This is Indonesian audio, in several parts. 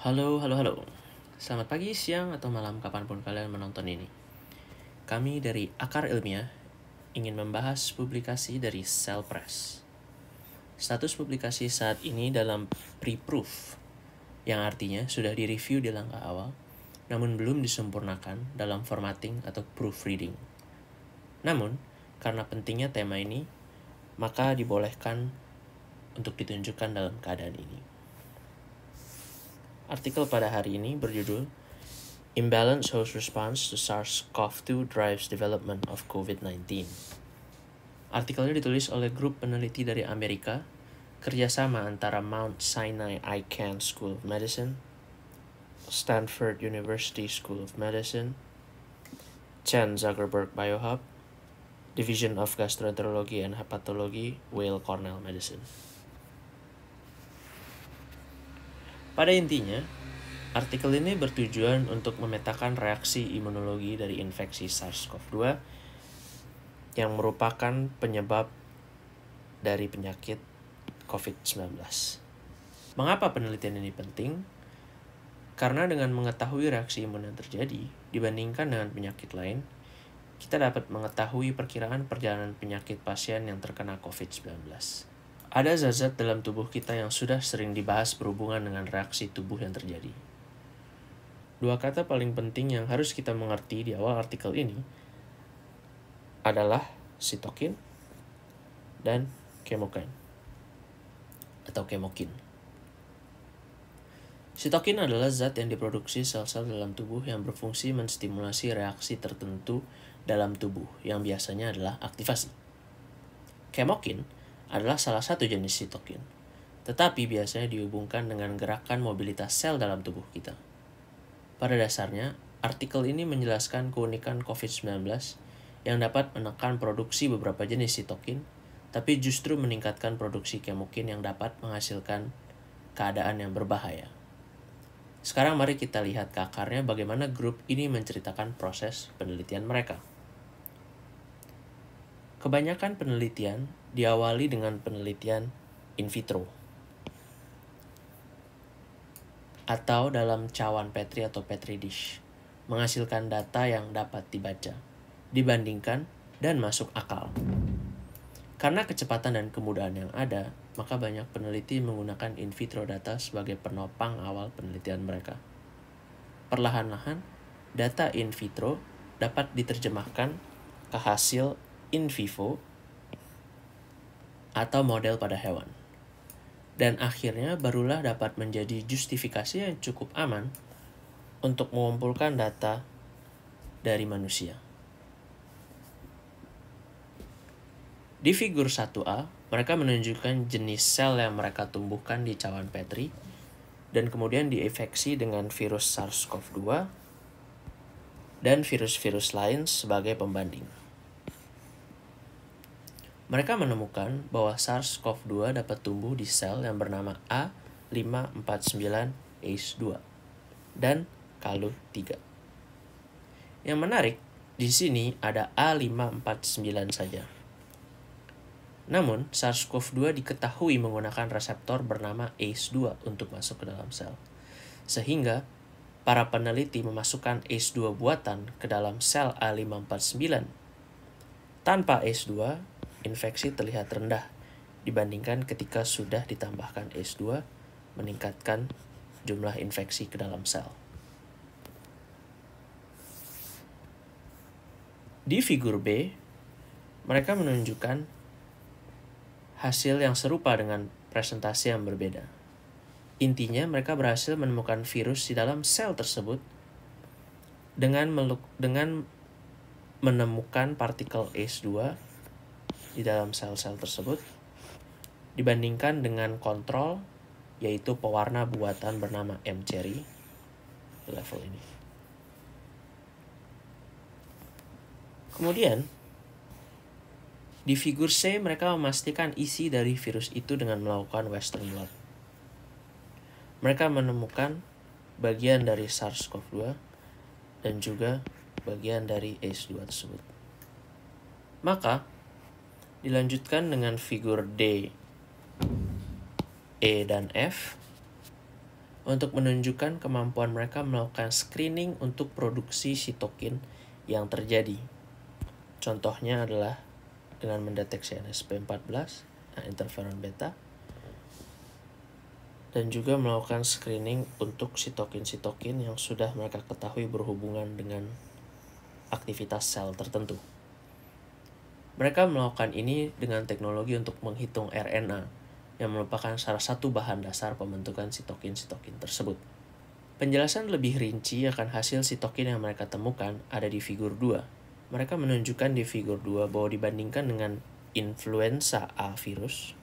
Halo, halo, halo. Selamat pagi, siang, atau malam kapanpun kalian menonton ini. Kami dari Akar Ilmiah ingin membahas publikasi dari Cell Press. Status publikasi saat ini dalam pre-proof, yang artinya sudah direview di langkah awal, namun belum disempurnakan dalam formatting atau proofreading. Namun, karena pentingnya tema ini, maka dibolehkan untuk ditunjukkan dalam keadaan ini. Artikel pada hari ini berjudul Imbalance Host Response to SARS-CoV-2 Drives Development of COVID-19. Artikelnya ditulis oleh grup peneliti dari Amerika, kerjasama antara Mount Sinai Icahn School of Medicine, Stanford University School of Medicine, Chan Zuckerberg Biohub, Division of Gastroenterology and Hepatology, Weill Cornell Medicine. Pada intinya, artikel ini bertujuan untuk memetakan reaksi imunologi dari infeksi SARS-CoV-2 yang merupakan penyebab dari penyakit COVID-19. Mengapa penelitian ini penting? Karena dengan mengetahui reaksi imun yang terjadi dibandingkan dengan penyakit lain, kita dapat mengetahui perkiraan perjalanan penyakit pasien yang terkena COVID-19. Ada zat-zat dalam tubuh kita yang sudah sering dibahas berhubungan dengan reaksi tubuh yang terjadi. Dua kata paling penting yang harus kita mengerti di awal artikel ini adalah sitokin dan kemokin atau kemokin. Sitokin adalah zat yang diproduksi sel-sel dalam tubuh yang berfungsi menstimulasi reaksi tertentu dalam tubuh yang biasanya adalah aktivasi. Kemokin adalah salah satu jenis sitokin, tetapi biasanya dihubungkan dengan gerakan mobilitas sel dalam tubuh kita. Pada dasarnya, artikel ini menjelaskan keunikan COVID-19 yang dapat menekan produksi beberapa jenis sitokin, tapi justru meningkatkan produksi kemokin yang dapat menghasilkan keadaan yang berbahaya. Sekarang mari kita lihat ke akarnya bagaimana grup ini menceritakan proses penelitian mereka. Kebanyakan penelitian diawali dengan penelitian in vitro atau dalam cawan Petri atau Petri dish menghasilkan data yang dapat dibaca, dibandingkan, dan masuk akal. Karena kecepatan dan kemudahan yang ada, maka banyak peneliti menggunakan in vitro data sebagai penopang awal penelitian mereka. Perlahan-lahan, data in vitro dapat diterjemahkan ke hasil in vivo atau model pada hewan. Dan akhirnya barulah dapat menjadi justifikasi yang cukup aman untuk mengumpulkan data dari manusia. Di figur 1A, mereka menunjukkan jenis sel yang mereka tumbuhkan di cawan Petri dan kemudian diinfeksi dengan virus SARS-CoV-2 dan virus-virus lain sebagai pembanding. Mereka menemukan bahwa SARS-CoV-2 dapat tumbuh di sel yang bernama A549H2 dan kalu 3. Yang menarik, di sini ada A549 saja. Namun, SARS-CoV-2 diketahui menggunakan reseptor bernama ACE2 untuk masuk ke dalam sel. Sehingga, para peneliti memasukkan ACE2 buatan ke dalam sel A549 tanpa ACE2 infeksi terlihat rendah dibandingkan ketika sudah ditambahkan S2 meningkatkan jumlah infeksi ke dalam sel. Di figur B, mereka menunjukkan hasil yang serupa dengan presentasi yang berbeda. Intinya mereka berhasil menemukan virus di dalam sel tersebut dengan meluk, dengan menemukan partikel s 2 di dalam sel-sel tersebut dibandingkan dengan kontrol yaitu pewarna buatan bernama M cherry level ini. Kemudian di figur C mereka memastikan isi dari virus itu dengan melakukan western blot. Mereka menemukan bagian dari SARS-CoV-2 dan juga bagian dari ACE2 tersebut. Maka Dilanjutkan dengan figur D, E, dan F untuk menunjukkan kemampuan mereka melakukan screening untuk produksi sitokin yang terjadi. Contohnya adalah dengan mendeteksi NSP14, interferon beta, dan juga melakukan screening untuk sitokin-sitokin yang sudah mereka ketahui berhubungan dengan aktivitas sel tertentu. Mereka melakukan ini dengan teknologi untuk menghitung RNA, yang merupakan salah satu bahan dasar pembentukan sitokin-sitokin tersebut. Penjelasan lebih rinci akan hasil sitokin yang mereka temukan ada di figur 2. Mereka menunjukkan di figur 2 bahwa dibandingkan dengan influenza A virus,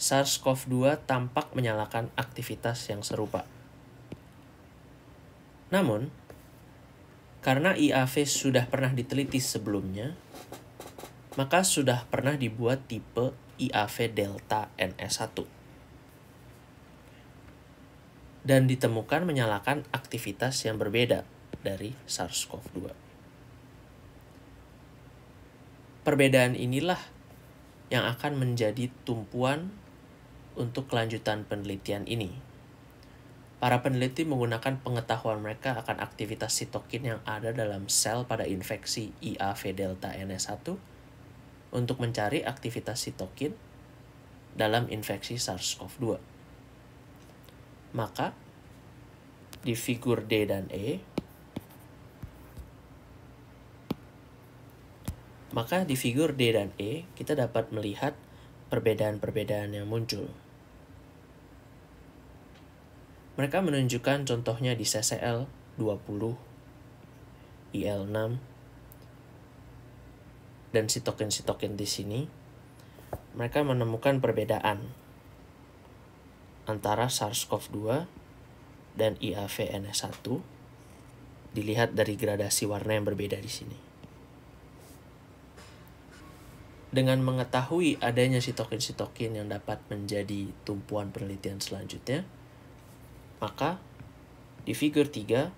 SARS-CoV-2 tampak menyalakan aktivitas yang serupa. Namun, karena IAV sudah pernah diteliti sebelumnya, maka sudah pernah dibuat tipe IAV delta NS1. Dan ditemukan menyalakan aktivitas yang berbeda dari SARS-CoV-2. Perbedaan inilah yang akan menjadi tumpuan untuk kelanjutan penelitian ini. Para peneliti menggunakan pengetahuan mereka akan aktivitas sitokin yang ada dalam sel pada infeksi IAV delta NS1 untuk mencari aktivitas sitokin dalam infeksi SARS-CoV-2. Maka di figur D dan E maka di figur D dan E kita dapat melihat perbedaan-perbedaan yang muncul. Mereka menunjukkan contohnya di CCL 20, IL6, dan sitokin-sitokin di sini. Mereka menemukan perbedaan antara SARS-CoV-2 dan IAVNS1 dilihat dari gradasi warna yang berbeda di sini. Dengan mengetahui adanya sitokin-sitokin yang dapat menjadi tumpuan penelitian selanjutnya, maka di figur 3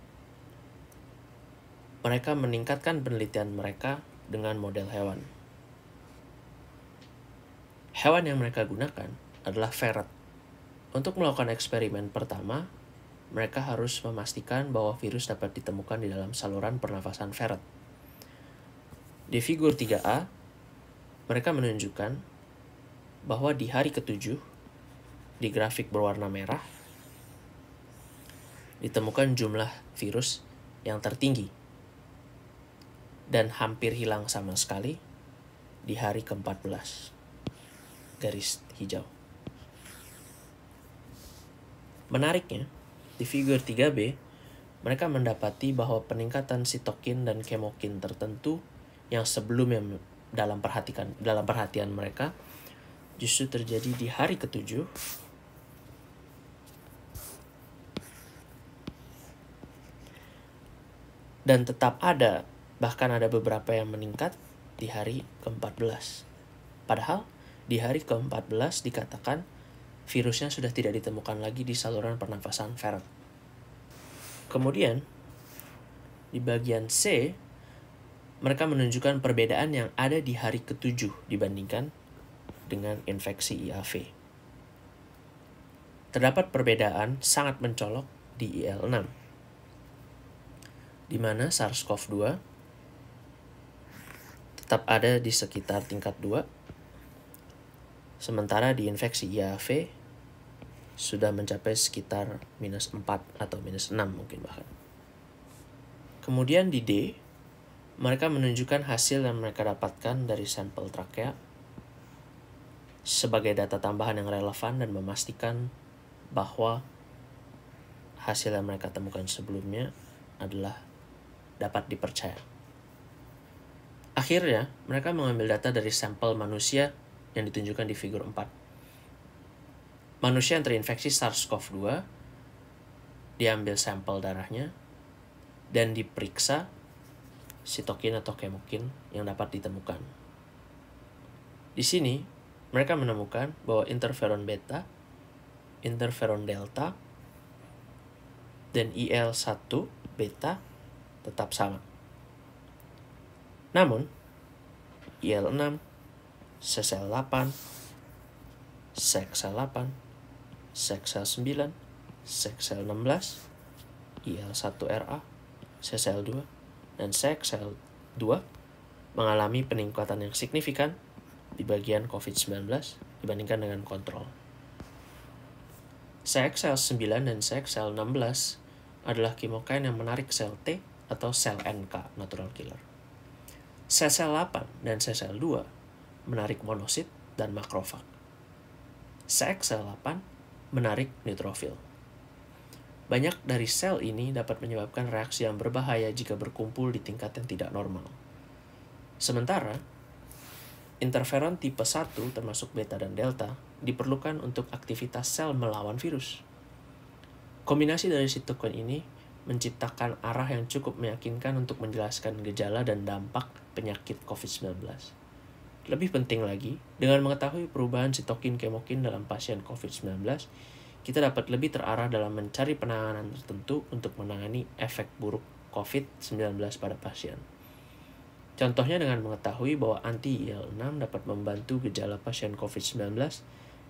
mereka meningkatkan penelitian mereka dengan model hewan. Hewan yang mereka gunakan adalah ferret. Untuk melakukan eksperimen pertama, mereka harus memastikan bahwa virus dapat ditemukan di dalam saluran pernafasan ferret. Di figur 3A, mereka menunjukkan bahwa di hari ketujuh, di grafik berwarna merah, ditemukan jumlah virus yang tertinggi dan hampir hilang sama sekali di hari ke-14. Garis hijau. Menariknya, di figur 3B, mereka mendapati bahwa peningkatan sitokin dan kemokin tertentu yang sebelumnya dalam perhatikan dalam perhatian mereka justru terjadi di hari ketujuh dan tetap ada, bahkan ada beberapa yang meningkat di hari ke-14. Padahal di hari ke-14 dikatakan virusnya sudah tidak ditemukan lagi di saluran pernafasan ferret Kemudian, di bagian C, mereka menunjukkan perbedaan yang ada di hari ke-7 dibandingkan dengan infeksi IAV. Terdapat perbedaan sangat mencolok di IL6 di mana SARS-CoV-2 tetap ada di sekitar tingkat 2, sementara di infeksi IAV sudah mencapai sekitar minus 4 atau minus 6 mungkin bahkan. Kemudian di D, mereka menunjukkan hasil yang mereka dapatkan dari sampel trakea sebagai data tambahan yang relevan dan memastikan bahwa hasil yang mereka temukan sebelumnya adalah dapat dipercaya. Akhirnya, mereka mengambil data dari sampel manusia yang ditunjukkan di figur 4. Manusia yang terinfeksi SARS-CoV-2 diambil sampel darahnya dan diperiksa sitokin atau kemokin yang dapat ditemukan. Di sini, mereka menemukan bahwa interferon beta, interferon delta, dan IL-1 beta tetap sama. Namun, IL6, CCL8, SEXA8, SEXA9, SEXA16, IL1RA, CCL2, dan SEXA2 mengalami peningkatan yang signifikan di bagian COVID-19 dibandingkan dengan kontrol. CXL9 dan CXL16 adalah kimokain yang menarik sel T atau sel NK natural killer. Sel-sel 8 dan sel-sel 2 menarik monosit dan makrofag. Sel-sel 8 menarik neutrofil. Banyak dari sel ini dapat menyebabkan reaksi yang berbahaya jika berkumpul di tingkat yang tidak normal. Sementara, interferon tipe 1 termasuk beta dan delta diperlukan untuk aktivitas sel melawan virus. Kombinasi dari sitokin ini menciptakan arah yang cukup meyakinkan untuk menjelaskan gejala dan dampak penyakit COVID-19. Lebih penting lagi, dengan mengetahui perubahan sitokin kemokin dalam pasien COVID-19, kita dapat lebih terarah dalam mencari penanganan tertentu untuk menangani efek buruk COVID-19 pada pasien. Contohnya dengan mengetahui bahwa anti-IL-6 dapat membantu gejala pasien COVID-19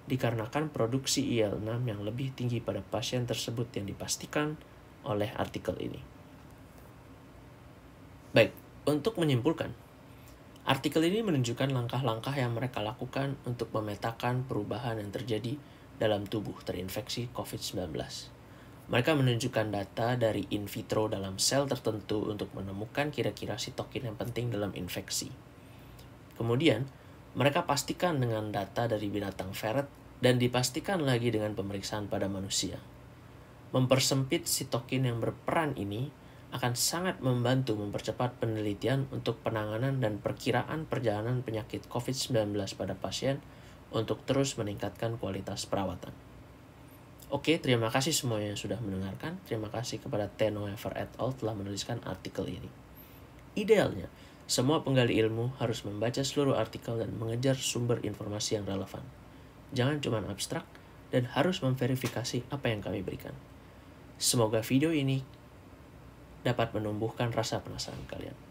dikarenakan produksi IL-6 yang lebih tinggi pada pasien tersebut yang dipastikan oleh artikel ini. Baik, untuk menyimpulkan, artikel ini menunjukkan langkah-langkah yang mereka lakukan untuk memetakan perubahan yang terjadi dalam tubuh terinfeksi COVID-19. Mereka menunjukkan data dari in vitro dalam sel tertentu untuk menemukan kira-kira sitokin yang penting dalam infeksi. Kemudian, mereka pastikan dengan data dari binatang ferret dan dipastikan lagi dengan pemeriksaan pada manusia. Mempersempit sitokin yang berperan ini akan sangat membantu mempercepat penelitian untuk penanganan dan perkiraan perjalanan penyakit COVID-19 pada pasien untuk terus meningkatkan kualitas perawatan. Oke, terima kasih semuanya yang sudah mendengarkan. Terima kasih kepada Teno Ever et al. telah menuliskan artikel ini. Idealnya, semua penggali ilmu harus membaca seluruh artikel dan mengejar sumber informasi yang relevan. Jangan cuma abstrak dan harus memverifikasi apa yang kami berikan. Semoga video ini dapat menumbuhkan rasa penasaran kalian.